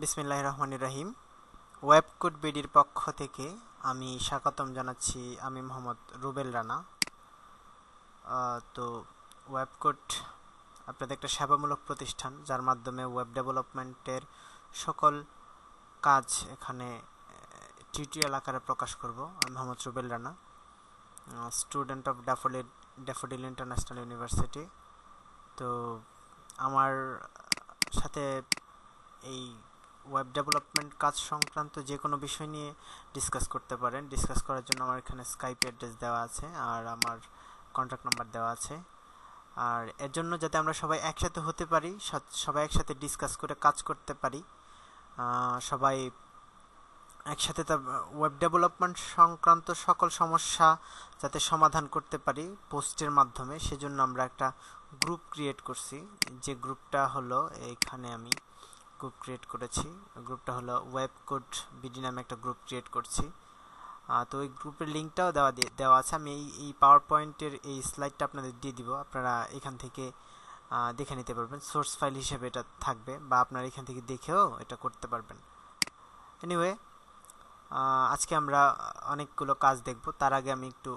বিসমিল্লাহ রহমান রাহিম ওয়েবকুট বিডির পক্ষ থেকে আমি স্বাগতম জানাচ্ছি আমি মোহাম্মদ রুবেল রানা তো ওয়েবকুট আপনাদের একটা সেবামূলক প্রতিষ্ঠান যার মাধ্যমে ওয়েব ডেভেলপমেন্টের সকল কাজ এখানে টিউটোরিয়াল আকারে প্রকাশ করব আমি Mohammad Rubel Rana student of Daffodil Daffodil international university তো আমার সাথে এই ওয়েব ডেভেলপমেন্ট কাজ সংক্রান্ত যে কোনো বিষয় নিয়ে ডিসকাস করতে পারেন ডিসকাস করার জন্য আমার এখানে স্কাইপ অ্যাড্রেস দেওয়া আছে আর আমার কন্ট্যাক্ট নাম্বার দেওয়া আছে আর এর জন্য যাতে আমরা সবাই একসাথে হতে পারি সবাই একসাথে ডিসকাস করে কাজ করতে পারি সবাই একসাথে তার ওয়েব ডেভেলপমেন্ট সংক্রান্ত সকল সমস্যা যাতে সমাধান করতে পারি পোস্টের মাধ্যমে সেজন্য আমরা একটা গ্রুপ ক্রিয়েট করছি যে গ্রুপটা হলো এখানে আমি গ্রুপ ক্রিয়েট করেছি গ্রুপটা হলো ওয়েব কোড বিডি নামে একটা গ্রুপ ক্রিয়েট করছি তো ওই গ্রুপের লিঙ্কটাও দেওয়া দেওয়া আছে আমি এই এই পাওয়ার পয়েন্টের এই স্লাইডটা আপনাদের দিয়ে দিব আপনারা এখান থেকে দেখে নিতে পারবেন সোর্স ফাইল হিসেবে এটা থাকবে বা আপনারা এখান থেকে দেখেও এটা করতে পারবেন এনিওয়ে আজকে আমরা অনেকগুলো কাজ দেখব তার আগে আমি একটু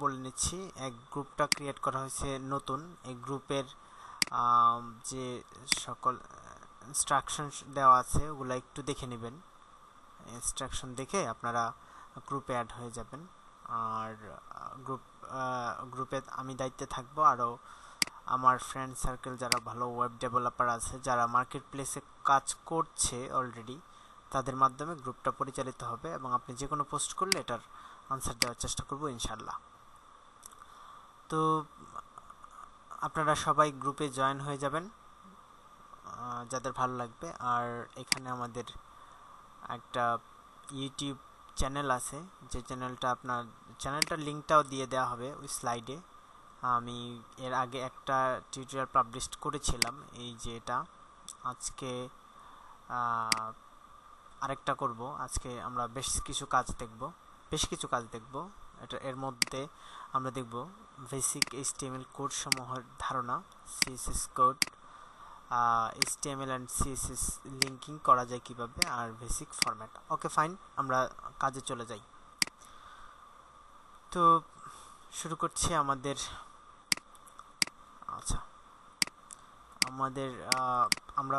বলে নিচ্ছি এক গ্রুপটা ক্রিয়েট করা হয়েছে নতুন এই গ্রুপের যে সকল ইনস্ট্রাকশন দেওয়া আছে ওগুলো একটু দেখে নেবেন ইনস্ট্রাকশন দেখে আপনারা গ্রুপে অ্যাড হয়ে যাবেন আর গ্রুপ গ্রুপে আমি দায়িত্বে থাকবো আরও আমার ফ্রেন্ড সার্কেল যারা ভালো ওয়েব ডেভেলপার আছে যারা মার্কেট প্লেসে কাজ করছে অলরেডি তাদের মাধ্যমে গ্রুপটা পরিচালিত হবে এবং আপনি যে কোনো পোস্ট করলে এটার আনসার দেওয়ার চেষ্টা করব ইনশাল্লাহ তো আপনারা সবাই গ্রুপে জয়েন হয়ে যাবেন যাদের ভালো লাগবে আর এখানে আমাদের একটা ইউটিউব চ্যানেল আছে যে চ্যানেলটা আপনার চ্যানেলটার লিঙ্কটাও দিয়ে দেওয়া হবে ওই স্লাইডে আমি এর আগে একটা টিউটোরিয়াল পাবলিশ করেছিলাম এই যে এটা আজকে আরেকটা করব আজকে আমরা বেশ কিছু কাজ দেখব বেশ কিছু কাজ দেখব এটা এর মধ্যে আমরা দেখব বেসিক এইচটিএমএল সমূহের ধারণা CSS code HTML and CSS linking করা যায় কিভাবে আর বেসিক ফরম্যাট ওকে ফাইন আমরা কাজে চলে যাই তো শুরু করছি আমাদের আচ্ছা আমাদের আমরা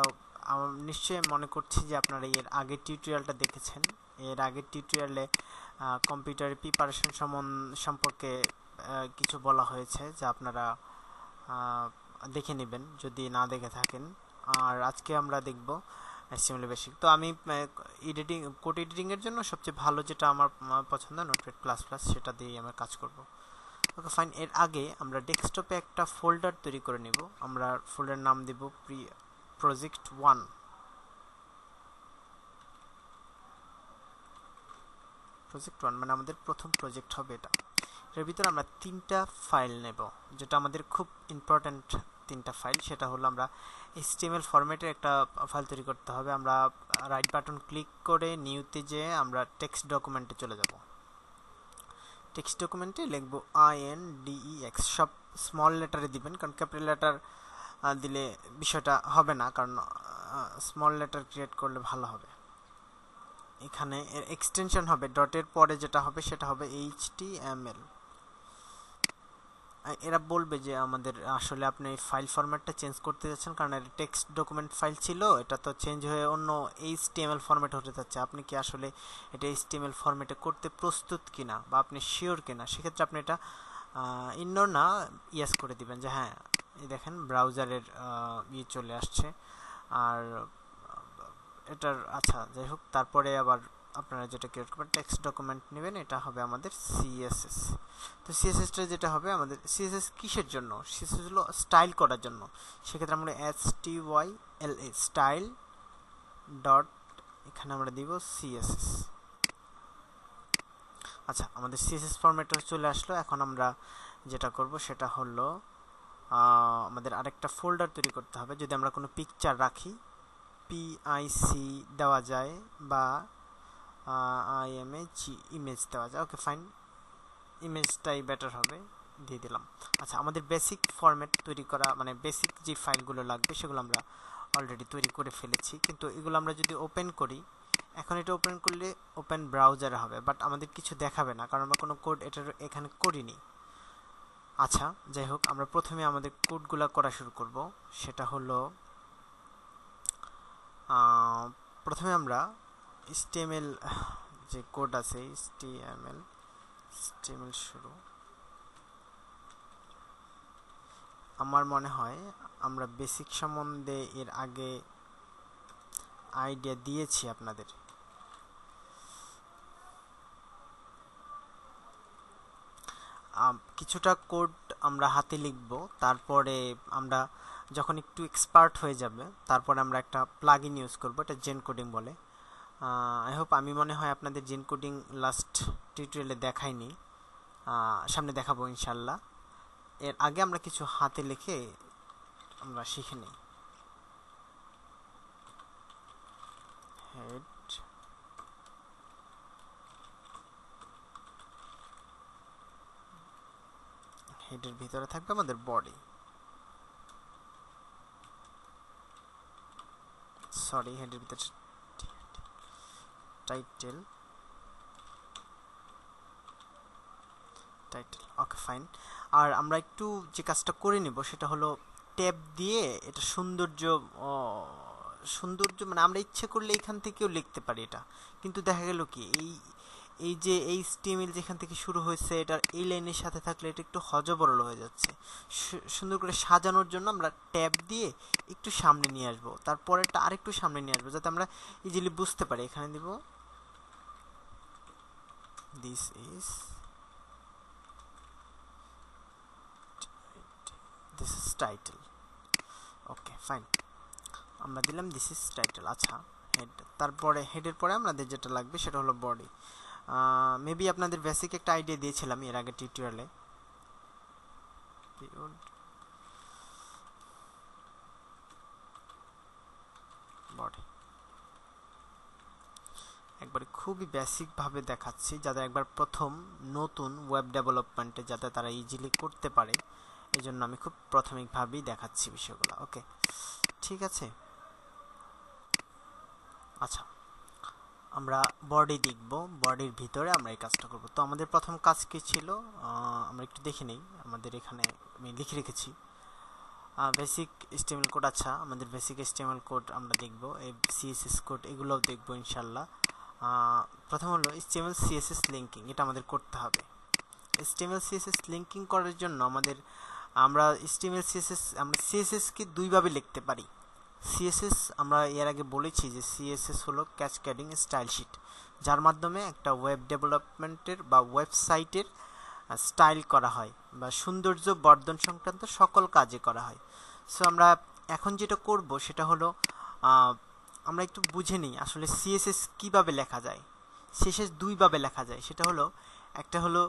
নিশ্চয়ই মনে করছি যে আপনারা এর আগের টিউটোরিয়ালটা দেখেছেন এর আগের টিউটোরিয়ালে কম্পিউটার প্রিপারেশন সম্পর্কে কিছু বলা হয়েছে যা আপনারা দেখে নেবেন যদি না দেখে থাকেন আর আজকে আমরা দেখব অ্যাসেম্বলি বেসিক তো আমি এডিটিং কোড এডিটিংয়ের জন্য সবচেয়ে ভালো যেটা আমার পছন্দ নোটপ্যাড প্লাস প্লাস সেটা দিয়েই আমরা কাজ করব ওকে ফাইন এর আগে আমরা ডেস্কটপে একটা ফোল্ডার তৈরি করে নিব আমরা ফোল্ডার নাম দেব pre project one project one মানে আমাদের প্রথম প্রজেক্ট হবে এটা এর ভিতরে আমরা তিনটা ফাইল নেব যেটা আমাদের খুব ইম্পর্ট্যান্ট তিনটা ফাইল সেটা হলো আমরা এইচটিএমএল ফরম্যাটের একটা ফাইল তৈরি করতে হবে আমরা রাইট বাটন ক্লিক করে নিউতে যেয়ে আমরা টেক্সট ডকুমেন্টে চলে যাব টেক্সট ডকুমেন্টে লিখব ই এক্স সব স্মল লেটারে দিবেন কারণ ক্যাপিটাল লেটার দিলে বিষয়টা হবে না কারণ স্মল লেটার ক্রিয়েট করলে ভালো হবে এখানে এর এক্সটেনশন হবে ডটের পরে যেটা হবে সেটা হবে এইচ টি এম এল এরা বলবে যে আমাদের আসলে আপনি ফাইল ফরম্যাটটা চেঞ্জ করতে যাচ্ছেন কারণ এটা টেক্সট ডকুমেন্ট ফাইল ছিল এটা তো চেঞ্জ হয়ে অন্য এইচটিএমএল ফরম্যাট হতে যাচ্ছে আপনি কি আসলে এটা এইচটিএমএল ফরম্যাটে করতে প্রস্তুত কিনা বা আপনি শিওর কিনা সেক্ষেত্রে আপনি এটা ইগনোর না ইয়াস করে দিবেন যে হ্যাঁ এই দেখেন ব্রাউজারের ইয়ে চলে আসছে আর এটার আচ্ছা যাই হোক তারপরে আবার আপনারা যেটা ক্রিয়েট করবেন টেক্সট ডকুমেন্ট নেবেন এটা হবে আমাদের সিএসএস তো সিএসএসটা যেটা হবে আমাদের সিএসএস কিসের জন্য সিএসএস হলো স্টাইল করার জন্য সেক্ষেত্রে আমরা S T Y L E style dot এখানে আমরা দিব সিএসএস আচ্ছা আমাদের সিএসএস ফরম্যাটটা চলে আসলো এখন আমরা যেটা করব সেটা হলো আমাদের আরেকটা ফোল্ডার তৈরি করতে হবে যদি আমরা কোনো পিকচার রাখি পিআইসি দেওয়া যায় বা আইএমএইচি ইমেজ দেওয়া যায় ওকে ফাইন ইমেজটাই বেটার হবে দিয়ে দিলাম আচ্ছা আমাদের বেসিক ফরম্যাট তৈরি করা মানে বেসিক যে ফাইলগুলো লাগবে সেগুলো আমরা অলরেডি তৈরি করে ফেলেছি কিন্তু এগুলো আমরা যদি ওপেন করি এখন এটা ওপেন করলে ওপেন ব্রাউজারে হবে বাট আমাদের কিছু দেখাবে না কারণ আমরা কোনো কোড এটার এখানে করিনি আচ্ছা যাই হোক আমরা প্রথমে আমাদের কোডগুলো করা শুরু করব সেটা হলো প্রথমে আমরা স্টেমেল যে কোড আছে স্টিএমএল স্টেমেল শুরু আমার মনে হয় আমরা বেসিক সম্বন্ধে এর আগে আইডিয়া দিয়েছি আপনাদের কিছুটা কোড আমরা হাতে লিখব তারপরে আমরা যখন একটু এক্সপার্ট হয়ে যাবে তারপরে আমরা একটা প্লাগ ইন ইউজ করবো এটা জেন কোডিং বলে আই হোপ আমি মনে হয় আপনাদের জিন কোডিং লাস্ট টিউটোরিয়ালে দেখাইনি সামনে দেখাবো ইনশাল্লাহ এর আগে আমরা কিছু হাতে লিখে আমরা শিখে নিই হেড হেডের ভিতরে থাকবে আমাদের বডি সরি হেডের ভিতরে title টাইটেল ওকে ফাইন আর আমরা একটু যে কাজটা করে নিব সেটা হলো ট্যাব দিয়ে এটা সৌন্দর্য সৌন্দর্য মানে আমরা ইচ্ছে করলে এখান থেকেও লিখতে পারি এটা কিন্তু দেখা গেল কি এই এই যে এই স্টিমিল যেখান থেকে শুরু হয়েছে এটার এই লাইনের সাথে থাকলে এটা একটু হজবরল হয়ে যাচ্ছে সুন্দর করে সাজানোর জন্য আমরা ট্যাব দিয়ে একটু সামনে নিয়ে আসবো তারপরেটা আরেকটু সামনে নিয়ে আসবো যাতে আমরা ইজিলি বুঝতে পারি এখানে দিব this is this is title okay fine আমরা দিলাম দিস ইজ টাইটেল আচ্ছা হেড তারপরে হেডের পরে আমাদের যেটা লাগবে সেটা হলো বডি মেবি আপনাদের বেসিক একটা আইডিয়া দিয়েছিলাম এর আগে টিউটোরিয়ালে বডি একবার খুবই বেসিকভাবে দেখাচ্ছি যাদের একবার প্রথম নতুন ওয়েব ডেভেলপমেন্টে যাতে তারা ইজিলি করতে পারে এই জন্য আমি খুব প্রাথমিকভাবেই দেখাচ্ছি বিষয়গুলো ওকে ঠিক আছে আচ্ছা আমরা বডি দেখব বডির ভিতরে আমরা এই কাজটা করব তো আমাদের প্রথম কাজ কি ছিল আমরা একটু দেখে নেই আমাদের এখানে আমি লিখে রেখেছি বেসিক স্টেমেল কোড আচ্ছা আমাদের বেসিক স্টেমেল কোড আমরা দেখব এই সিএসএস কোড এগুলোও দেখবো ইনশাল্লাহ প্রথম হলো এইচটিএমএল সিএসএস লিঙ্কিং এটা আমাদের করতে হবে এইচটিএমএল সিএসএস লিঙ্কিং করার জন্য আমাদের আমরা এইচটিএমএল সিএসএস আমরা সিএসএসকে দুইভাবে লিখতে পারি সিএসএস আমরা এর আগে বলেছি যে সিএসএস হলো ক্যাসকেডিং স্টাইল শিট যার মাধ্যমে একটা ওয়েব ডেভেলপমেন্টের বা ওয়েবসাইটের স্টাইল করা হয় বা সৌন্দর্য বর্ধন সংক্রান্ত সকল কাজে করা হয় সো আমরা এখন যেটা করব সেটা হলো আমরা একটু বুঝে নিই আসলে সিএসএস কীভাবে লেখা যায় সিএসএস দুইভাবে লেখা যায় সেটা হলো একটা হলো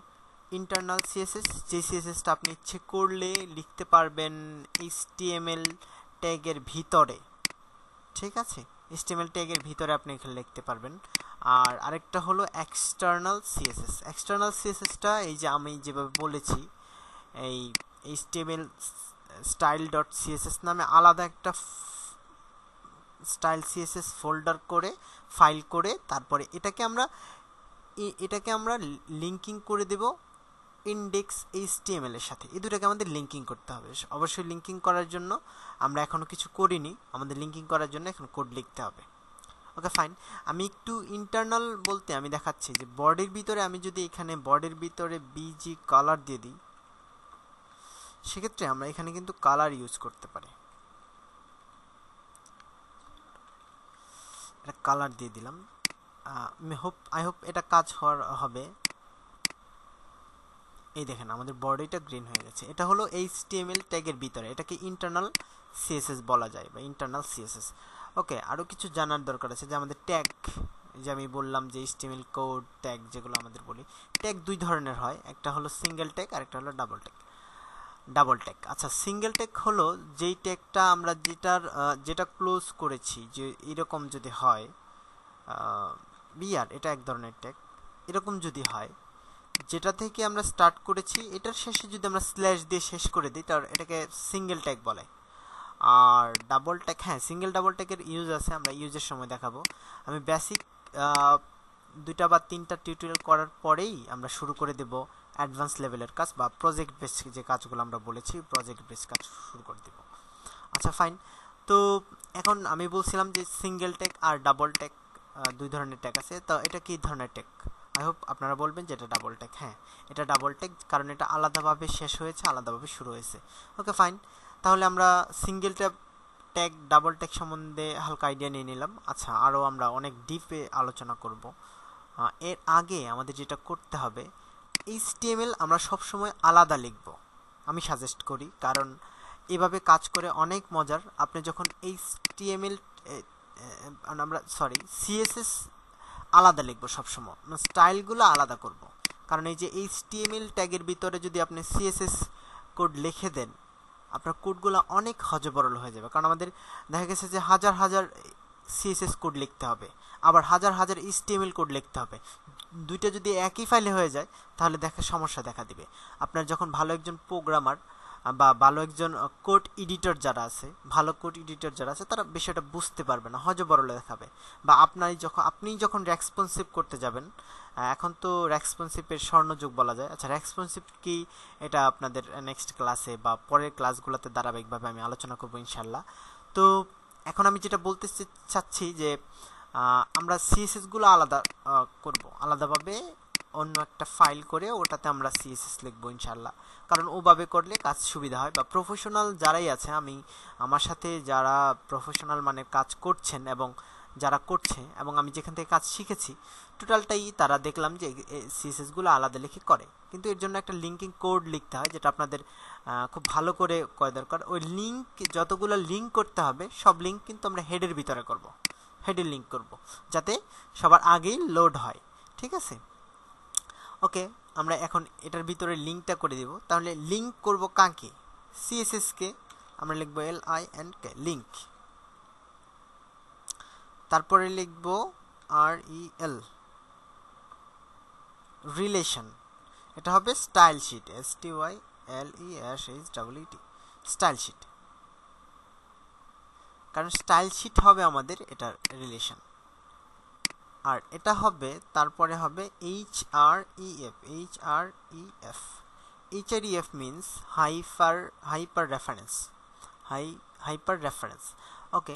ইন্টারনাল সিএসএস যে সিএসএসটা আপনি ইচ্ছে করলে লিখতে পারবেন এইচটিএমএল ট্যাগের ভিতরে ঠিক আছে এইচটিএমএল ট্যাগের ভিতরে আপনি এখানে লিখতে পারবেন আর আরেকটা হলো এক্সটার্নাল সিএসএস এক্সটার্নাল সিএসএসটা এই যে আমি যেভাবে বলেছি এই এইচটিএমএল স্টাইল ডট সিএসএস নামে আলাদা একটা স্টাইল সিএসএস ফোল্ডার করে ফাইল করে তারপরে এটাকে আমরা এটাকে আমরা লিঙ্কিং করে দেব ইন্ডেক্স এইচটিএমএল এর সাথে এই দুটাকে আমাদের লিঙ্কিং করতে হবে অবশ্যই লিঙ্কিং করার জন্য আমরা এখনও কিছু করিনি আমাদের লিঙ্কিং করার জন্য এখন কোড লিখতে হবে ওকে ফাইন আমি একটু ইন্টারনাল বলতে আমি দেখাচ্ছি যে বডির ভিতরে আমি যদি এখানে বডির ভিতরে বিজি কালার দিয়ে দিই সেক্ষেত্রে আমরা এখানে কিন্তু কালার ইউজ করতে পারি একটা কালার দিয়ে দিলাম হোপ আই হোপ এটা কাজ হওয়ার হবে এই দেখেন আমাদের বডিটা গ্রিন হয়ে গেছে এটা হলো এইচ ট্যাগের ভিতরে এটাকে ইন্টারনাল সিএসএস বলা যায় বা ইন্টারনাল সিএসএস ওকে আরও কিছু জানার দরকার আছে যে আমাদের ট্যাগ যে আমি বললাম যে এইচটিএমএল কোড ট্যাগ যেগুলো আমাদের বলি ট্যাগ দুই ধরনের হয় একটা হলো সিঙ্গেল ট্যাগ আর একটা হলো ডাবল ট্যাগ ডাবল টেক আচ্ছা সিঙ্গেল টেক হলো যেই টেকটা আমরা যেটার যেটা ক্লোজ করেছি যে এরকম যদি হয় বিয়ার এটা এক ধরনের টেক এরকম যদি হয় যেটা থেকে আমরা স্টার্ট করেছি এটার শেষে যদি আমরা স্ল্যাশ দিয়ে শেষ করে দিই তার এটাকে সিঙ্গেল ট্যাগ বলে আর ডাবল ট্যাগ হ্যাঁ সিঙ্গেল ডাবল ট্যাগের ইউজ আছে আমরা ইউজের সময় দেখাবো আমি বেসিক দুইটা বা তিনটা টিউটোরিয়াল করার পরেই আমরা শুরু করে দেবো অ্যাডভান্স লেভেলের কাজ বা প্রজেক্ট বেস যে কাজগুলো আমরা বলেছি প্রজেক্ট বেস কাজ শুরু করে দিব আচ্ছা ফাইন তো এখন আমি বলছিলাম যে সিঙ্গেল টেক আর ডাবল টেক দুই ধরনের টেক আছে তো এটা কি ধরনের টেক আই হোপ আপনারা বলবেন যে এটা ডাবল টেক হ্যাঁ এটা ডাবল টেক কারণ এটা আলাদাভাবে শেষ হয়েছে আলাদাভাবে শুরু হয়েছে ওকে ফাইন তাহলে আমরা single tap tag double tag সম্বন্ধে হালকা আইডিয়া নিয়ে নিলাম আচ্ছা আরও আমরা অনেক ডিপে আলোচনা করব এর আগে আমাদের যেটা করতে হবে এইচটিএমএল আমরা সবসময় আলাদা লিখব আমি সাজেস্ট করি কারণ এভাবে কাজ করে অনেক মজার আপনি যখন এইচটিএমএল মানে আমরা সরি সিএসএস আলাদা লিখবো সবসময় মানে স্টাইলগুলো আলাদা করব। কারণ এই যে এইচটিএমএল ট্যাগের ভিতরে যদি আপনি সিএসএস কোড লিখে দেন আপনার কোডগুলো অনেক হজবরল হয়ে যাবে কারণ আমাদের দেখা গেছে যে হাজার হাজার সিএসএস কোড লিখতে হবে আবার হাজার হাজার এইচটিএমএল কোড লিখতে হবে দুইটা যদি একই ফাইলে হয়ে যায় তাহলে দেখা সমস্যা দেখা দিবে আপনার যখন ভালো একজন প্রোগ্রামার বা ভালো একজন কোড এডিটর যারা আছে ভালো কোড এডিটর যারা আছে তারা বিষয়টা বুঝতে পারবে না বড় দেখাবে বা আপনারই যখন আপনি যখন রেসপন্সিভ করতে যাবেন এখন তো রেসপন্সিভের স্বর্ণযুগ বলা যায় আচ্ছা রেসপন্সিভ কি এটা আপনাদের নেক্সট ক্লাসে বা পরের ক্লাসগুলোতে ধারাবাহিকভাবে আমি আলোচনা করবো ইনশাল্লাহ তো এখন আমি যেটা বলতে চাচ্ছি যে আমরা সিএসএসগুলো আলাদা করব আলাদাভাবে অন্য একটা ফাইল করে ওটাতে আমরা সিএসএস লিখবো ইনশাল্লাহ কারণ ওভাবে করলে কাজ সুবিধা হয় বা প্রফেশনাল যারাই আছে আমি আমার সাথে যারা প্রফেশনাল মানে কাজ করছেন এবং যারা করছে এবং আমি যেখান থেকে কাজ শিখেছি টোটালটাই তারা দেখলাম যে সিএসএসগুলো আলাদা লিখে করে কিন্তু এর জন্য একটা লিঙ্কিং কোড লিখতে হয় যেটা আপনাদের খুব ভালো করে করা দরকার ওই লিঙ্ক যতগুলো লিঙ্ক করতে হবে সব লিঙ্ক কিন্তু আমরা হেডের ভিতরে করব হেডে লিঙ্ক করব যাতে সবার আগেই লোড হয় ঠিক আছে ওকে আমরা এখন এটার ভিতরে লিঙ্কটা করে দেব তাহলে লিঙ্ক করব কাকে সিএসএসকে আমরা লিখব L I and K link তারপরে লিখব আর ই এল রিলেশন এটা হবে style sheet S T Y L E S H W T style sheet কারণ স্টাইল শিট হবে আমাদের এটার রিলেশন আর এটা হবে তারপরে হবে H e e R E F H R E F H R E F means hyper hyper reference hi hyper reference okay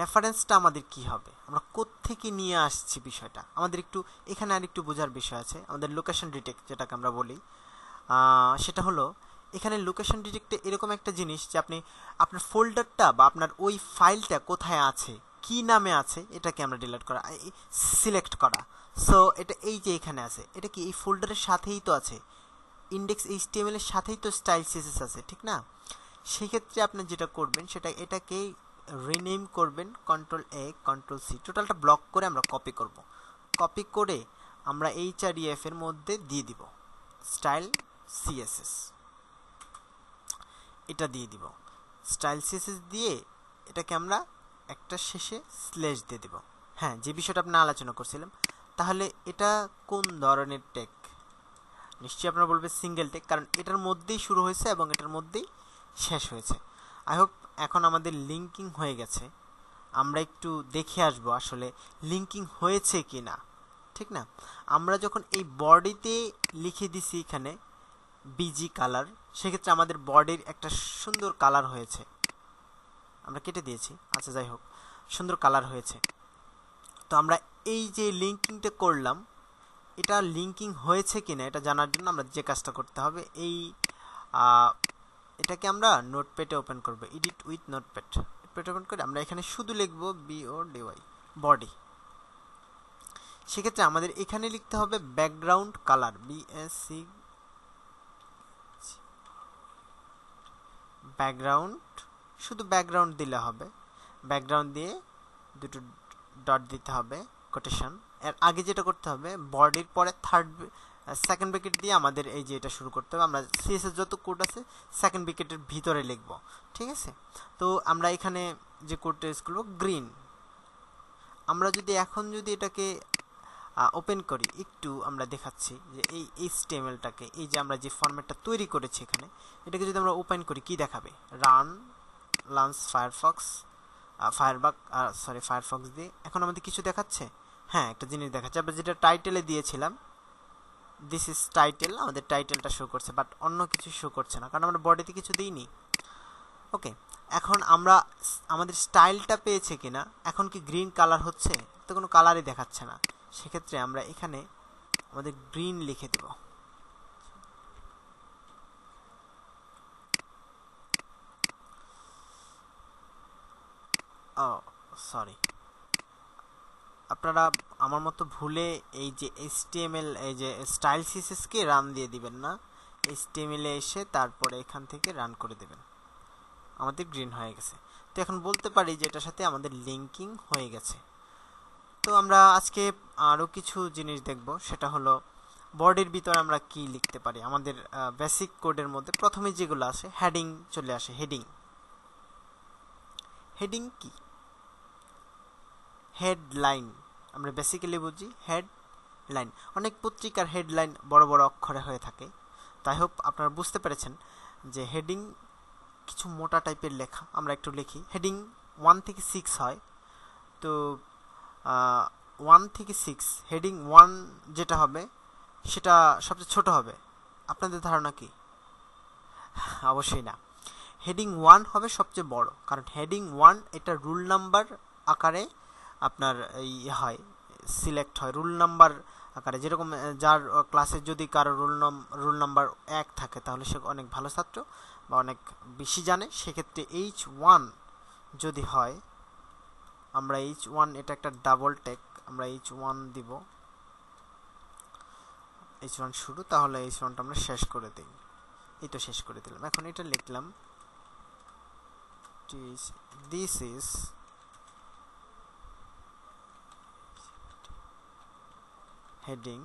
রেফারেন্সটা আমাদের কি হবে আমরা থেকে নিয়ে আসছি বিষয়টা আমাদের একটু এখানে আর একটু বোঝার বিষয় আছে আমাদের লোকেশন ডিটেক্ট যেটাকে আমরা বলি সেটা হলো এখানে লোকেশন ডিটেক্টে এরকম একটা জিনিস যে আপনি আপনার ফোল্ডারটা বা আপনার ওই ফাইলটা কোথায় আছে কি নামে আছে এটাকে আমরা ডিলেট করা সিলেক্ট করা সো এটা এই যে এখানে আছে এটা কি এই ফোল্ডারের সাথেই তো আছে ইন্ডেক্স এই এর সাথেই তো স্টাইল সিএসএস আছে ঠিক না সেক্ষেত্রে আপনি যেটা করবেন সেটা এটাকে রিনেম করবেন কন্ট্রোল এ কন্ট্রোল সি টোটালটা ব্লক করে আমরা কপি করব কপি করে আমরা এইচ এর মধ্যে দিয়ে দিব স্টাইল সিএসএস এটা দিয়ে দিব স্টাইল সেসেস দিয়ে এটাকে আমরা একটা শেষে স্লেজ দিয়ে দেব হ্যাঁ যে বিষয়টা আপনি আলোচনা করছিলাম তাহলে এটা কোন ধরনের টেক নিশ্চয়ই আপনারা বলবে সিঙ্গেল টেক কারণ এটার মধ্যেই শুরু হয়েছে এবং এটার মধ্যেই শেষ হয়েছে আই হোপ এখন আমাদের লিঙ্কিং হয়ে গেছে আমরা একটু দেখে আসবো আসলে লিঙ্কিং হয়েছে কি না ঠিক না আমরা যখন এই বডিতে লিখে দিছি এখানে বিজি কালার সেক্ষেত্রে আমাদের বডির একটা সুন্দর কালার হয়েছে আমরা কেটে দিয়েছি আচ্ছা যাই হোক সুন্দর কালার হয়েছে তো আমরা এই যে লিঙ্কিংটা করলাম এটা লিঙ্কিং হয়েছে কি না এটা জানার জন্য আমরা যে কাজটা করতে হবে এই এটাকে আমরা নোটপ্যাডে ওপেন করব edit with notepad notepad open করে আমরা এখানে শুধু লিখব বিও ডিওয়াই বডি সেক্ষেত্রে আমাদের এখানে লিখতে হবে ব্যাকগ্রাউন্ড কালার বিএসসি ব্যাকগ্রাউন্ড শুধু ব্যাকগ্রাউন্ড দিলে হবে ব্যাকগ্রাউন্ড দিয়ে দুটো ডট দিতে হবে কোটেশন এর আগে যেটা করতে হবে বডির পরে থার্ড সেকেন্ড ব্রিকেট দিয়ে আমাদের এই যে এটা শুরু করতে হবে আমরা সিএসের যত কোড আছে সেকেন্ড ব্রিকেটের ভিতরে লিখব ঠিক আছে তো আমরা এখানে যে কোডটা ইউজ করব গ্রিন আমরা যদি এখন যদি এটাকে ওপেন করি একটু আমরা দেখাচ্ছি যে এই এইচটিএমএলটাকে এই যে আমরা যে ফর্ম্যাটটা তৈরি করেছি এখানে এটাকে যদি আমরা ওপেন করি কি দেখাবে run launch Firefox Firebug sorry Firefox দিয়ে এখন আমাদের কিছু দেখাচ্ছে হ্যাঁ একটা জিনিস দেখাচ্ছে আমরা যেটা টাইটেলে দিয়েছিলাম দিস ইজ টাইটেল আমাদের টাইটেলটা শো করছে বাট অন্য কিছু শো করছে না কারণ আমরা বডিতে কিছু দিইনি ওকে এখন আমরা আমাদের স্টাইলটা পেয়েছে কিনা এখন কি গ্রিন কালার হচ্ছে তো কোনো কালারই দেখাচ্ছে না সেক্ষেত্রে আমরা এখানে আমাদের গ্রিন লিখে দেব ও সরি আপনারা আমার মতো ভুলে এই যে এসটিএমএল এই যে স্টাইল সিসেসকে রান দিয়ে দিবেন না এসটিএমএলে এসে তারপরে এখান থেকে রান করে দেবেন আমাদের গ্রিন হয়ে গেছে তো এখন বলতে পারি যে এটার সাথে আমাদের লিঙ্কিং হয়ে গেছে তো আমরা আজকে আরও কিছু জিনিস দেখব সেটা হলো বডির ভিতরে আমরা কি লিখতে পারি আমাদের বেসিক কোডের মধ্যে প্রথমে যেগুলো আসে হেডিং চলে আসে হেডিং হেডিং কি হেডলাইন আমরা বেসিক্যালি বুঝি হেডলাইন অনেক পত্রিকার হেডলাইন বড় বড় অক্ষরে হয়ে থাকে তাই হোক আপনারা বুঝতে পেরেছেন যে হেডিং কিছু মোটা টাইপের লেখা আমরা একটু লিখি হেডিং ওয়ান থেকে সিক্স হয় তো ওয়ান থেকে সিক্স হেডিং ওয়ান যেটা হবে সেটা সবচেয়ে ছোট হবে আপনাদের ধারণা কি অবশ্যই না হেডিং ওয়ান হবে সবচেয়ে বড় কারণ হেডিং ওয়ান এটা রুল নাম্বার আকারে আপনার এই হয় সিলেক্ট হয় রুল নাম্বার আকারে যেরকম যার ক্লাসে যদি কারো রুল নম রুল নাম্বার এক থাকে তাহলে সে অনেক ভালো ছাত্র বা অনেক বেশি জানে সেক্ষেত্রে এইচ ওয়ান যদি হয় আমরা এইচ ওয়ান এটা একটা ডাবল টেক আমরা এইচ ওয়ান দিব এইচ ওয়ান শুরু তাহলে এইচ ওয়ানটা আমরা শেষ করে দিই এই তো শেষ করে দিলাম এখন এটা লিখলাম this is heading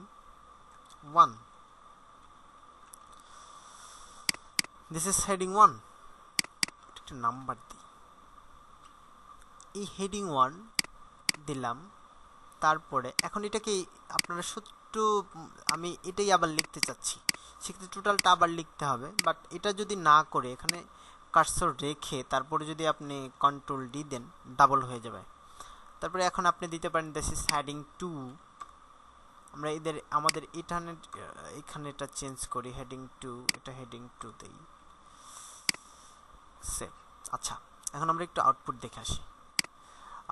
one this is heading one একটু নাম্বার দিই এই হেডিং ওয়ান দিলাম তারপরে এখন এটাকে আপনারা সত্য আমি এটাই আবার লিখতে চাচ্ছি সেক্ষেত্রে টোটালটা আবার লিখতে হবে বাট এটা যদি না করে এখানে কার্সর রেখে তারপরে যদি আপনি কন্ট্রোল ডি দেন ডাবল হয়ে যাবে তারপরে এখন আপনি দিতে পারেন দিস ইস হ্যাডিং টু আমরা এদের আমাদের এখানে এখানে এটা চেঞ্জ করি হেডিং টু এটা হেডিং টু দেই সে আচ্ছা এখন আমরা একটু আউটপুট দেখে আসি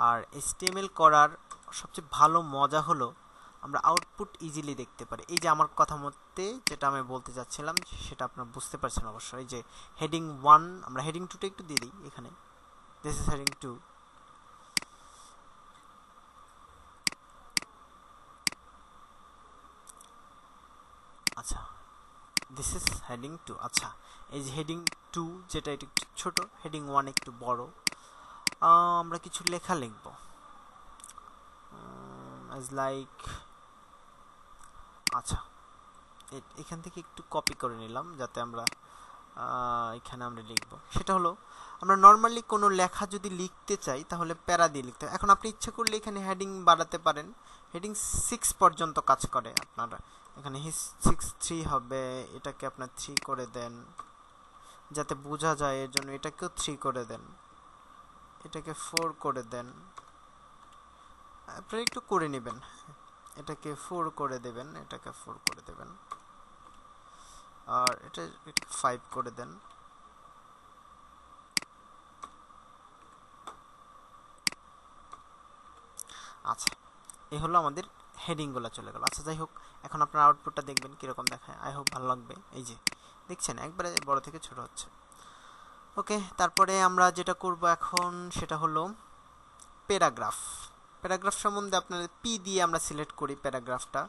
আর এসটিএমএল করার সবচেয়ে ভালো মজা হলো আমরা আউটপুট ইজিলি দেখতে পারি এই যে আমার কথা মতে যেটা আমি বলতে চাচ্ছিলাম সেটা আপনারা বুঝতে পারছেন অবশ্যই যে হেডিং ওয়ান আমরা হেডিং টুটা একটু দিয়ে দিই এখানে দিস ইস হেডিং টু আচ্ছা দিস ইজ হেডিং টু আচ্ছা এই যে হেডিং টু যেটা একটু ছোট হেডিং ওয়ান একটু বড় আমরা কিছু লেখা লিখব অ্যাজ লাইক আচ্ছা এখান থেকে একটু কপি করে নিলাম যাতে আমরা এখানে আমরা লিখব সেটা হলো আমরা নর্মালি কোনো লেখা যদি লিখতে চাই তাহলে প্যারা দিয়ে লিখতে এখন আপনি ইচ্ছা করলে এখানে হেডিং বাড়াতে পারেন হেডিং সিক্স পর্যন্ত কাজ করে আপনার এখানে হিস সিক্স থ্রি হবে এটাকে আপনার থ্রি করে দেন যাতে বোঝা যায় এর জন্য এটাকেও থ্রি করে দেন এটাকে ফোর করে দেন আপনারা একটু করে নেবেন এটাকে ফোর করে দেবেন এটাকে ফোর করে দেবেন আর এটা ফাইভ করে দেন আচ্ছা এ হলো আমাদের হেডিংগুলো চলে গেল আচ্ছা যাই হোক এখন আপনার আউটপুটটা দেখবেন কীরকম দেখায় আই হোপ ভালো লাগবে এই যে দেখছেন একবারে বড় থেকে ছোট হচ্ছে ওকে তারপরে আমরা যেটা করব এখন সেটা হলো প্যারাগ্রাফ প্যারাগ্রাফ সম্বন্ধে আপনাদের পি দিয়ে আমরা সিলেক্ট করি প্যারাগ্রাফটা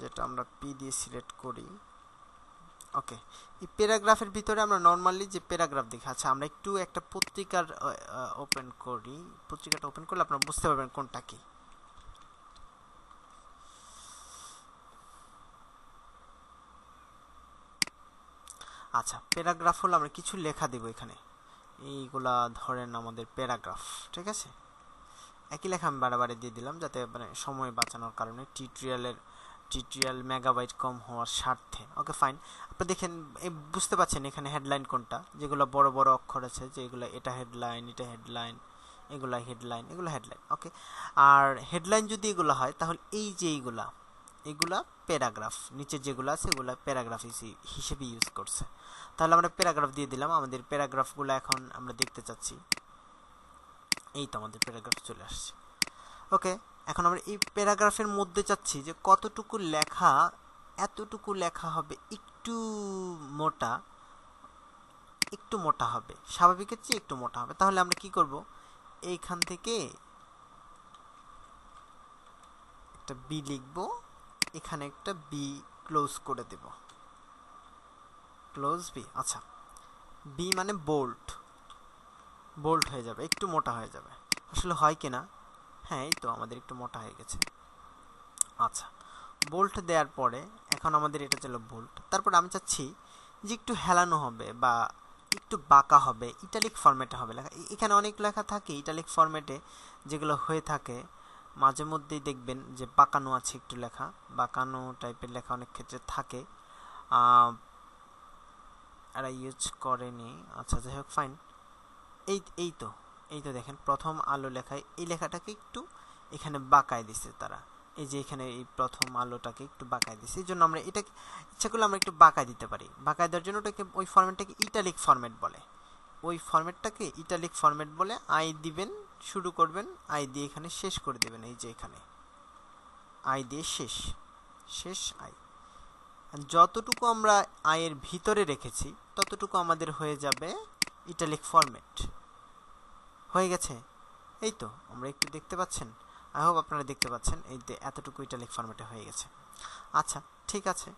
যেটা আমরা পি দিয়ে সিলেক্ট করি ওকে এই প্যারাগ্রাফের ভিতরে আমরা নর্মালি যে প্যারাগ্রাফ দেখি আচ্ছা আমরা একটু একটা পত্রিকার ওপেন করি পত্রিকাটা ওপেন করলে আপনারা বুঝতে পারবেন কোনটা কী আচ্ছা প্যারাগ্রাফ হলো আমরা কিছু লেখা দেব এখানে এইগুলা ধরেন আমাদের প্যারাগ্রাফ ঠিক আছে একই লেখা আমি বারে দিয়ে দিলাম যাতে মানে সময় বাঁচানোর কারণে টিউটোরিয়ালের টিউটোরিয়াল মেগাবাইট কম হওয়ার স্বার্থে ওকে ফাইন আপনি দেখেন বুঝতে পারছেন এখানে হেডলাইন কোনটা যেগুলো বড় বড় অক্ষর আছে যে এগুলো এটা হেডলাইন এটা হেডলাইন এগুলো হেডলাইন এগুলো হেডলাইন ওকে আর হেডলাইন যদি এগুলো হয় তাহলে এই যে এইগুলা এগুলা প্যারাগ্রাফ নিচে যেগুলো আছে এগুলা প্যারাগ্রাফ হিসেবে ইউজ করছে তাহলে আমরা প্যারাগ্রাফ দিয়ে দিলাম আমাদের প্যারাগ্রাফগুলো এখন আমরা দেখতে চাচ্ছি এই তো আমাদের প্যারাগ্রাফ চলে আসছে ওকে এখন আমরা এই প্যারাগ্রাফের মধ্যে চাচ্ছি যে কতটুকু লেখা এতটুকু লেখা হবে একটু মোটা একটু মোটা হবে স্বাভাবিকের চেয়ে একটু মোটা হবে তাহলে আমরা কি করব এইখান থেকে একটা বি লিখবো এখানে একটা বি ক্লোজ করে দেব ক্লোজ বি আচ্ছা বি মানে বোল্ট বোল্ট হয়ে যাবে একটু মোটা হয়ে যাবে আসলে হয় কি না হ্যাঁ এই তো আমাদের একটু মোটা হয়ে গেছে আচ্ছা বোল্ট দেওয়ার পরে এখন আমাদের এটা ছিল বোল্ট তারপর আমি চাচ্ছি যে একটু হেলানো হবে বা একটু বাঁকা হবে ইটালিক ফরম্যাটে হবে লেখা এখানে অনেক লেখা থাকে ইটালিক ফরম্যাটে যেগুলো হয়ে থাকে মাঝে মধ্যেই দেখবেন যে পাকানো আছে একটু লেখা বাঁকানো টাইপের লেখা অনেক ক্ষেত্রে থাকে এরা ইউজ করেনি আচ্ছা যাই হোক ফাইন এই এই তো এই তো দেখেন প্রথম আলো লেখায় এই লেখাটাকে একটু এখানে বাঁকায় দিছে তারা এই যে এখানে এই প্রথম আলোটাকে একটু বাঁকায় দিছে এই জন্য আমরা এটাকে ইচ্ছা করলে আমরা একটু বাঁকায় দিতে পারি বাঁকায় দেওয়ার জন্য ওটাকে ওই ফর্মেটটাকে ইটালিক ফর্মেট বলে ওই ফর্মেটটাকে ইটালিক ফর্মেট বলে আই দিবেন শুরু করবেন আয় দিয়ে এখানে শেষ করে দেবেন এই যে এখানে আয় দিয়ে শেষ শেষ আই যতটুকু আমরা আয়ের ভিতরে রেখেছি ততটুকু আমাদের হয়ে যাবে ইটালিক ফরম্যাট হয়ে গেছে এই তো আমরা একটু দেখতে পাচ্ছেন আই হোপ আপনারা দেখতে পাচ্ছেন এই এতটুকু ইটালিক ফরম্যাটে হয়ে গেছে আচ্ছা ঠিক আছে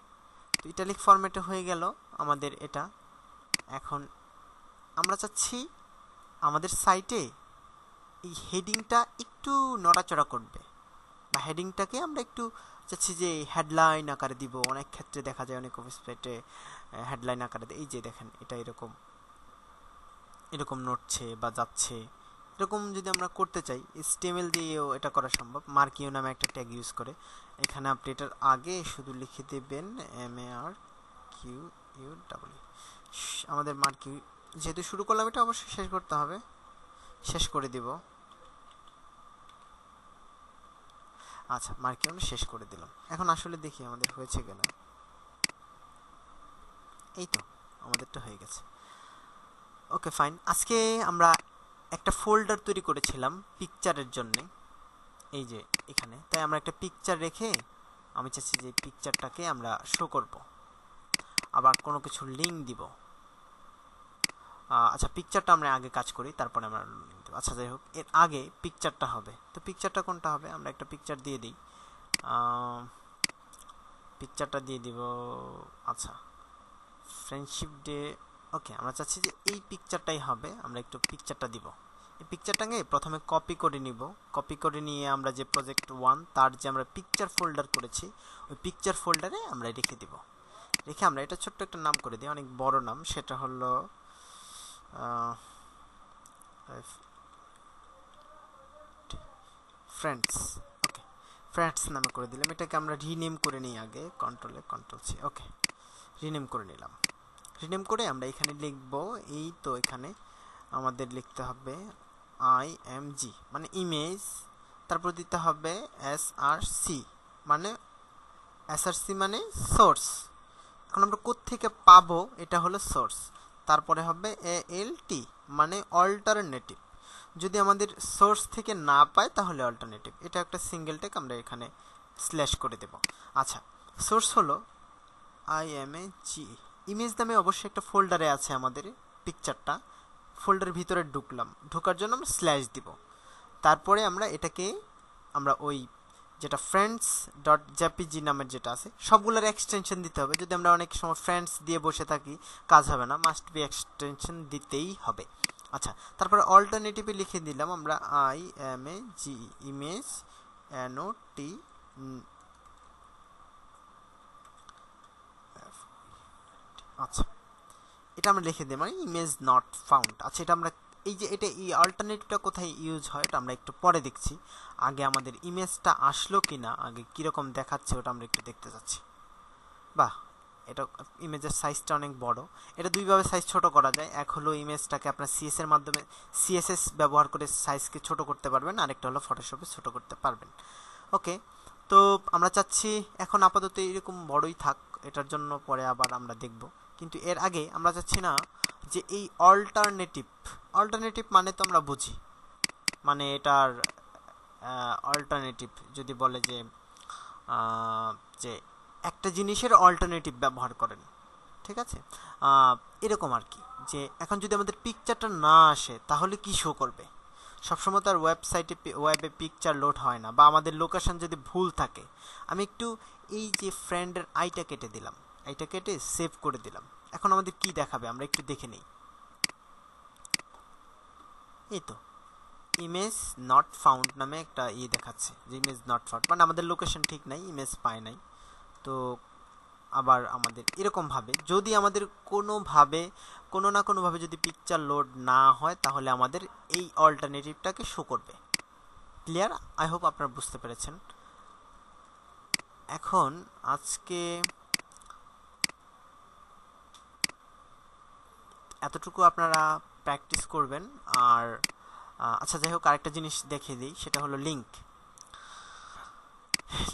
তো ইটালিক ফরম্যাটে হয়ে গেল আমাদের এটা এখন আমরা চাচ্ছি আমাদের সাইটে এই হেডিংটা একটু নড়াচড়া করবে বা হেডিংটাকে আমরা একটু চাচ্ছি যে হেডলাইন আকারে দিব অনেক ক্ষেত্রে দেখা যায় অনেক অফিস পেটে হেডলাইন আকারে এই যে দেখেন এটা এরকম এরকম নড়ছে বা যাচ্ছে এরকম যদি আমরা করতে চাই স্টেমেল দিয়েও এটা করা সম্ভব মার্কিও নামে একটা ট্যাগ ইউজ করে এখানে আপনি এটার আগে শুধু লিখে দেবেন M A R Q U double আমাদের মার্কিউ যেহেতু শুরু করলাম এটা অবশ্যই শেষ করতে হবে শেষ করে দিব আচ্ছা মার্কে আমরা শেষ করে দিলাম এখন আসলে দেখি আমাদের হয়েছে কিনা এই তো আমাদেরটা হয়ে গেছে ওকে ফাইন আজকে আমরা একটা ফোল্ডার তৈরি করেছিলাম পিকচারের জন্যে এই যে এখানে তাই আমরা একটা পিকচার রেখে আমি চাচ্ছি যে পিকচারটাকে আমরা শো করব আবার কোনো কিছু লিঙ্ক দিব আচ্ছা পিকচারটা আমরা আগে কাজ করি তারপরে আমরা আচ্ছা যাই হোক এর আগে পিকচারটা হবে তো পিকচারটা কোনটা হবে আমরা একটা পিকচার দিয়ে দিই পিকচারটা দিয়ে দিব আচ্ছা ফ্রেন্ডশিপ ডে ওকে আমরা চাচ্ছি যে এই পিকচারটাই হবে আমরা একটু পিকচারটা দিব এই পিকচারটাকে প্রথমে কপি করে নিব কপি করে নিয়ে আমরা যে প্রজেক্ট ওয়ান তার যে আমরা পিকচার ফোল্ডার করেছি ওই পিকচার ফোল্ডারে আমরা রেখে দিব রেখে আমরা এটা ছোট্ট একটা নাম করে দিই অনেক বড় নাম সেটা হলো ফ্রেন্ডস ওকে ফ্রেন্ডস নামে করে দিলাম এটাকে আমরা রিনেম করে নিই আগে কন্ট্রোলে কন্ট্রোল সি ওকে রিনেম করে নিলাম রিনেম করে আমরা এখানে লিখব এই তো এখানে আমাদের লিখতে হবে আই এম জি মানে ইমেজ তারপর দিতে হবে এস আর সি মানে এস আর সি মানে সোর্স এখন আমরা কোত্থেকে পাবো এটা হলো সোর্স তারপরে হবে এ এল টি মানে অল্টারনেটিভ যদি আমাদের সোর্স থেকে না পায় তাহলে অল্টারনেটিভ এটা একটা সিঙ্গেল টেক আমরা এখানে স্ল্যাশ করে দেব আচ্ছা সোর্স হলো I M A G image নামে অবশ্যই একটা ফোল্ডারে আছে আমাদের পিকচারটা ফোল্ডারের ভিতরে ঢুকলাম ঢোকার জন্য আমরা স্ল্যাশ দিব তারপরে আমরা এটাকে আমরা ওই যেটা ফ্রেন্ডস ডট জ্যাপিজি নামের যেটা আছে সবগুলোর এক্সটেনশন দিতে হবে যদি আমরা অনেক সময় ফ্রেন্ডস দিয়ে বসে থাকি কাজ হবে না মাস্ট বি এক্সটেনশন দিতেই হবে আচ্ছা তারপরে অল্টারনেটিভে লিখে দিলাম আমরা I M A G image ও টি আচ্ছা এটা আমরা লিখে দিই মানে ইমেজ নট ফাউন্ড আচ্ছা এটা আমরা এই যে এটা এই অল্টারনেটিভটা কোথায় ইউজ হয় এটা আমরা একটু পরে দেখছি আগে আমাদের ইমেজটা আসলো কি না আগে কীরকম দেখাচ্ছে ওটা আমরা একটু দেখতে যাচ্ছি বাহ এটা ইমেজের সাইজটা অনেক বড় এটা দুইভাবে সাইজ ছোট করা যায় এক হলো ইমেজটাকে আপনার সিএস এর মাধ্যমে সিএসএস ব্যবহার করে সাইজকে ছোট করতে পারবেন আরেকটা হলো ফটোশপে ছোট করতে পারবেন ওকে তো আমরা চাচ্ছি এখন আপাতত এরকম বড়ই থাক এটার জন্য পরে আবার আমরা দেখব কিন্তু এর আগে আমরা চাচ্ছি না যে এই অল্টারনেটিভ অল্টারনেটিভ মানে তো আমরা বুঝি মানে এটার অল্টারনেটিভ যদি বলে যে যে একটা জিনিসের অল্টারনেটিভ ব্যবহার করেন ঠিক আছে এরকম আর কি যে এখন যদি আমাদের পিকচারটা না আসে তাহলে কি শো করবে সবসময় তার ওয়েবসাইটে ওয়েবে পিকচার লোড হয় না বা আমাদের লোকেশন যদি ভুল থাকে আমি একটু এই যে ফ্রেন্ডের আইটা কেটে দিলাম আইটা কেটে সেভ করে দিলাম এখন আমাদের কি দেখাবে আমরা একটু দেখে নিই এই তো ইমেজ নট ফাউন্ড নামে একটা ইয়ে দেখাচ্ছে যে ইমেজ নট ফাউন্ড মানে আমাদের লোকেশন ঠিক নাই ইমেজ পায় নাই তো আবার আমাদের এরকমভাবে যদি আমাদের কোনোভাবে কোনো না কোনোভাবে যদি পিকচার লোড না হয় তাহলে আমাদের এই অল্টারনেটিভটাকে শো করবে ক্লিয়ার আই হোপ আপনারা বুঝতে পেরেছেন এখন আজকে এতটুকু আপনারা প্র্যাকটিস করবেন আর আচ্ছা যাই হোক আরেকটা জিনিস দেখিয়ে দিই সেটা হলো লিঙ্ক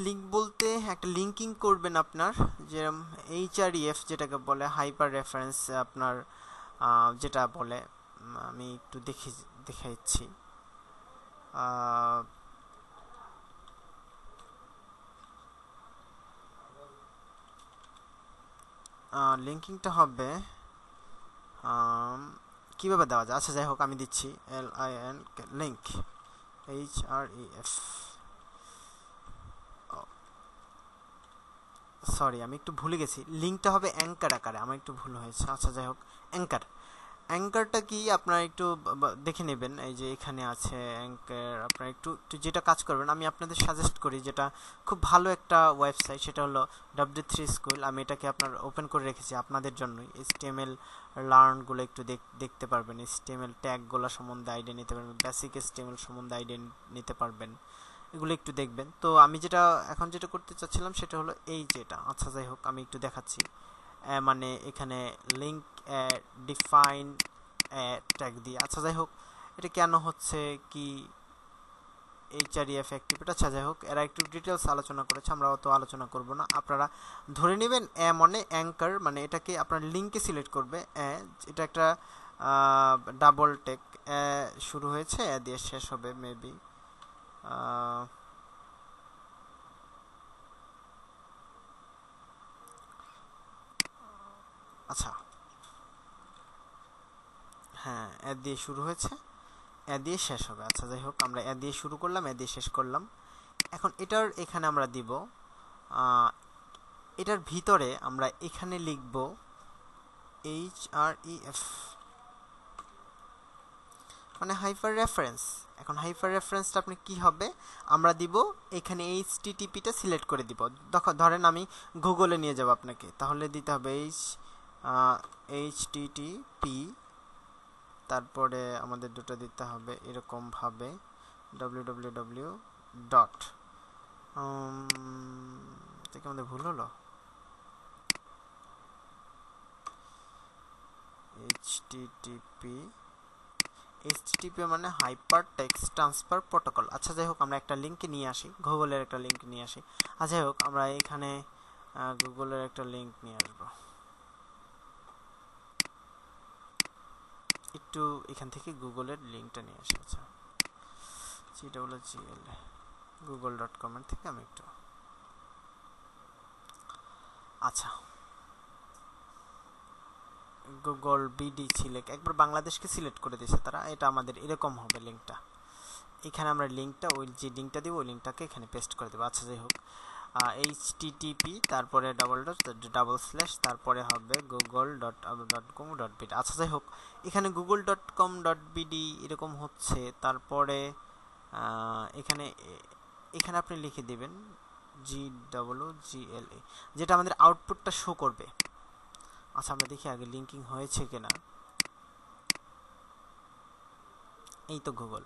লিঙ্ক বলতে একটা লিঙ্কিং করবেন আপনার যেরকম এইচআরইএফ e যেটাকে বলে হাইপার রেফারেন্স আপনার যেটা বলে আমি একটু দেখি দেখাচ্ছি লিঙ্কিংটা হবে কীভাবে দেওয়া যায় আচ্ছা যাই হোক আমি দিচ্ছি L I N link H R E F sorry আমি একটু ভুলে গেছি লিঙ্কটা হবে অ্যাঙ্কার আকারে আমার একটু ভুল হয়েছে আচ্ছা যাই হোক অ্যাঙ্কার অ্যাঙ্কারটা কি আপনারা একটু দেখে নেবেন এই যে এখানে আছে অ্যাঙ্কার আপনারা একটু যেটা কাজ করবেন আমি আপনাদের সাজেস্ট করি যেটা খুব ভালো একটা ওয়েবসাইট সেটা হলো ডাব্লিউ থ্রি স্কুল আমি এটাকে আপনার ওপেন করে রেখেছি আপনাদের জন্যই এসটিএমএল লার্নগুলো একটু দেখতে পারবেন এসটিএমএল ট্যাগগুলো সম্বন্ধে আইডিয়া নিতে পারবেন বেসিক এসটিএমএল সম্বন্ধে আইডিয়া নিতে পারবেন এগুলো একটু দেখবেন তো আমি যেটা এখন যেটা করতে চাচ্ছিলাম সেটা হলো এই যেটা আচ্ছা যাই হোক আমি একটু দেখাচ্ছি মানে এখানে লিঙ্ক ডিফাইন ট্যাগ দিয়ে আচ্ছা যাই হোক এটা কেন হচ্ছে কি এইচআরইএফ অ্যাক্টিভ e এটা আচ্ছা যাই হোক এরা একটু ডিটেলস আলোচনা করেছে আমরা অত আলোচনা করব না আপনারা ধরে নেবেন এ মনে অ্যাঙ্কার মানে এটাকে আপনার লিঙ্কে সিলেক্ট করবে এটা একটা ডাবল টেক শুরু হয়েছে দিয়ে শেষ হবে মেবি আচ্ছা হ্যাঁ এ দিয়ে শুরু হয়েছে এ দিয়ে শেষ হবে আচ্ছা যাই হোক আমরা এ দিয়ে শুরু করলাম এ দিয়ে শেষ করলাম এখন এটার এখানে আমরা দিব এটার ভিতরে আমরা এখানে লিখব এইচ আর ই এফ মানে হাইপার রেফারেন্স এখন হাইপার রেফারেন্সটা আপনি কি হবে আমরা দিব এখানে এইচ টিটিপিটা সিলেক্ট করে দিব ধরেন আমি গুগলে নিয়ে যাব আপনাকে তাহলে দিতে হবে এইচ এইচ টিটিপি তারপরে আমাদের দুটো দিতে হবে এরকমভাবে ডব্লিউ ডব্লিউ ডব্লিউ ডট থেকে আমাদের ভুল হলো এইচ টিপি এইচটিটিপি মানে হাইপার টেক্সট ট্রান্সফার প্রোটোকল আচ্ছা যাই হোক আমরা একটা লিঙ্ক নিয়ে আসি গুগলের একটা লিঙ্ক নিয়ে আসি আচ্ছা যাই হোক আমরা এখানে গুগলের একটা লিঙ্ক নিয়ে আসবো একটু এখান থেকে গুগলের লিঙ্কটা নিয়ে আসি আচ্ছা G double G L Google dot কমের থেকে আমি একটু আচ্ছা গুগল বিডি সিলেক্ট একবার বাংলাদেশকে সিলেক্ট করে দিয়েছে তারা এটা আমাদের এরকম হবে লিঙ্কটা এখানে আমরা লিঙ্কটা ওই যে লিঙ্কটা দিব ওই লিঙ্কটাকে এখানে পেস্ট করে দেবো আচ্ছা যাই হোক এইচ টিটিপি তারপরে ডাবল ডট ডাবল স্ল্যাশ তারপরে হবে Google dot dot com dot BD আচ্ছা যাই হোক এখানে Google dot com dot BD এরকম হচ্ছে তারপরে এখানে এখানে আপনি লিখে দেবেন জি ডাবল জি এল এ যেটা আমাদের আউটপুটটা শো করবে আচ্ছা আমরা দেখি আগে লিঙ্কিং হয়েছে কিনা এই তো গুগল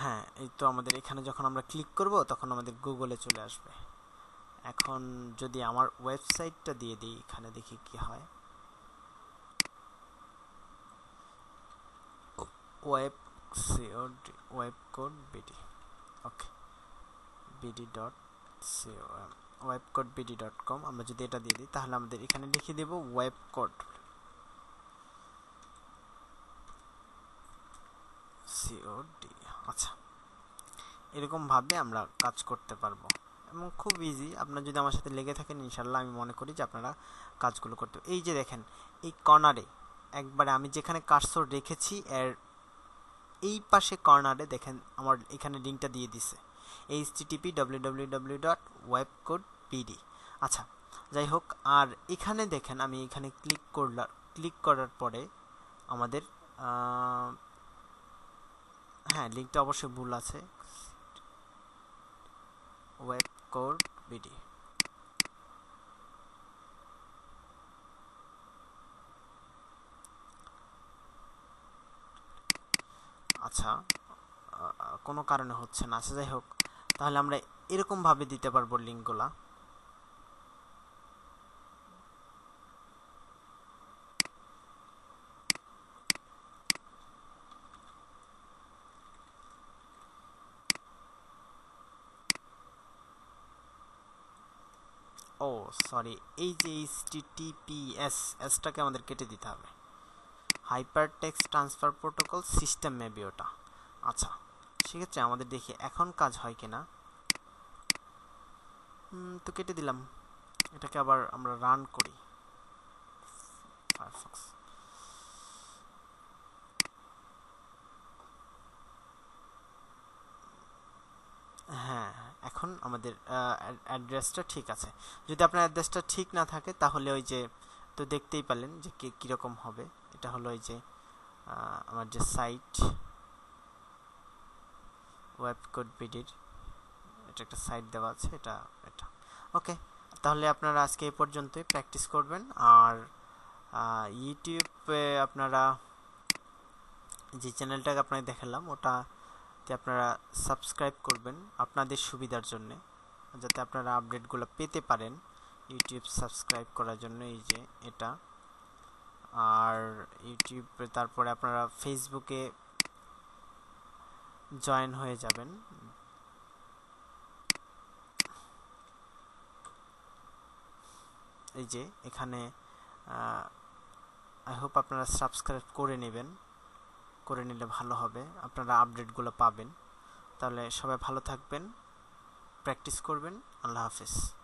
হ্যাঁ এই তো আমাদের এখানে যখন আমরা ক্লিক করব তখন আমাদের গুগলে চলে আসবে এখন যদি আমার ওয়েবসাইটটা দিয়ে দিই এখানে দেখি কি হয় web C O web code BD okay BD dot C O M web code BD dot com আমরা যদি এটা দিয়ে দিই তাহলে আমাদের এখানে লিখে দেব ওয়েব কোড সিওডি আচ্ছা এরকমভাবে আমরা কাজ করতে পারবো এবং খুব ইজি আপনার যদি আমার সাথে লেগে থাকেন ইনশাল্লাহ আমি মনে করি যে আপনারা কাজগুলো করতে এই যে দেখেন এই কর্নারে একবারে আমি যেখানে কার্সর রেখেছি এর এই পাশে কর্নারে দেখেন আমার এখানে লিঙ্কটা দিয়ে দিছে HTTP W dot web code BD আচ্ছা যাই হোক আর এখানে দেখেন আমি এখানে ক্লিক করলাম ক্লিক করার পরে আমাদের হ্যাঁ লিঙ্কটা অবশ্যই ভুল আছে ওয়েব কোড বিডি আচ্ছা কোনো কারণে হচ্ছে না আচ্ছা যাই হোক তাহলে আমরা এরকম ভাবে দিতে পারবো লিঙ্কগুলা ও সরি এই যে এইচটিটিপিএস এসটাকে আমাদের কেটে দিতে হবে hypertext transfer protocol system maybe ওটা আচ্ছা সেক্ষেত্রে আমাদের দেখি এখন কাজ হয় কিনা তো কেটে দিলাম এটাকে আবার আমরা রান করি হ্যাঁ এখন আমাদের অ্যাড্রেসটা ঠিক আছে যদি আপনার অ্যাড্রেসটা ঠিক না থাকে তাহলে ওই যে তো দেখতেই পারলেন যে কীরকম হবে এটা হলো ওই যে আমার যে সাইট ওয়েব কোড বিডির এটা একটা সাইট দেওয়া আছে এটা এটা ওকে তাহলে আপনারা আজকে এই পর্যন্তই প্র্যাকটিস করবেন আর ইউটিউবে আপনারা যে চ্যানেলটাকে আপনাকে দেখালাম ওটাতে আপনারা সাবস্ক্রাইব করবেন আপনাদের সুবিধার জন্যে যাতে আপনারা আপডেটগুলো পেতে পারেন ইউটিউব সাবস্ক্রাইব করার জন্য এই যে এটা আর ইউটিউবে তারপরে আপনারা ফেসবুকে জয়েন হয়ে যাবেন এই যে এখানে আই হোপ আপনারা সাবস্ক্রাইব করে নেবেন করে নিলে ভালো হবে আপনারা আপডেটগুলো পাবেন তাহলে সবাই ভালো থাকবেন প্র্যাকটিস করবেন আল্লাহ হাফিজ